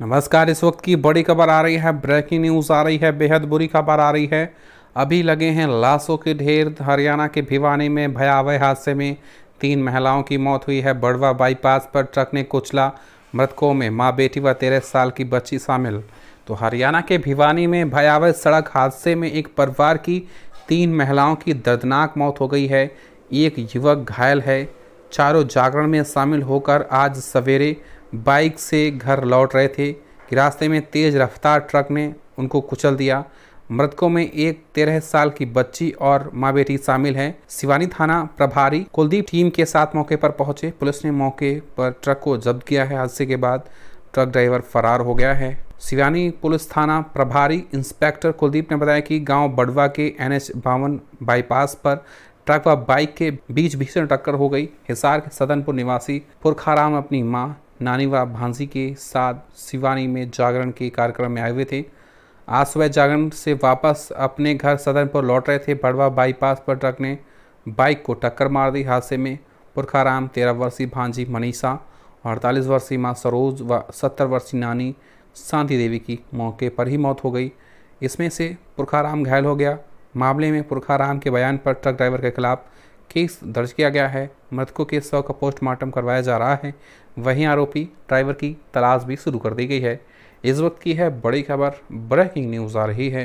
नमस्कार इस वक्त की बड़ी खबर आ रही है ब्रेकिंग न्यूज़ आ रही है बेहद बुरी खबर आ रही है अभी लगे हैं लाशों के ढेर हरियाणा के भिवानी में भयावह हादसे में तीन महिलाओं की मौत हुई है बड़वा बाईपास पर ट्रक ने कुचला मृतकों में माँ बेटी व तेरह साल की बच्ची शामिल तो हरियाणा के भिवानी में भयावह सड़क हादसे में एक परिवार की तीन महिलाओं की दर्दनाक मौत हो गई है एक युवक घायल है चारों जागरण में शामिल होकर आज सवेरे बाइक से घर लौट रहे थे कि रास्ते में तेज़ रफ्तार ट्रक ने उनको कुचल दिया मृतकों में एक तेरह साल की बच्ची और माँ बेटी शामिल है शिवानी थाना प्रभारी कुलदीप टीम के साथ मौके पर पहुंचे पुलिस ने मौके पर ट्रक को जब्त किया है हादसे के बाद ट्रक ड्राइवर फरार हो गया है शिवानी पुलिस थाना प्रभारी इंस्पेक्टर कुलदीप ने बताया कि गांव बड़वा के एन एच बावन बाईपास पर ट्रक व बाइक के बीच भीषण टक्कर हो गई हिसार के सदनपुर निवासी पुरखाराम अपनी माँ नानी व भांसी के साथ शिवानी में जागरण के कार्यक्रम में आए हुए थे आज सुबह जागरण से वापस अपने घर पर लौट रहे थे बड़वा बाईपास पर ट्रक ने बाइक को टक्कर मार दी हादसे में पुरखाराम तेरह वर्षीय भांजी मनीषा और अड़तालीस वर्षीय माँ सरोज व सत्तर वर्षीय नानी शांति देवी की मौके पर ही मौत हो गई इसमें से पुरखाराम घायल हो गया मामले में पुरखाराम के बयान पर ट्रक ड्राइवर के खिलाफ केस दर्ज किया गया है मृतकों के सौ का पोस्टमार्टम करवाया जा रहा है वहीं आरोपी ड्राइवर की तलाश भी शुरू कर दी गई है इस वक्त की है बड़ी खबर ब्रेकिंग न्यूज़ आ रही है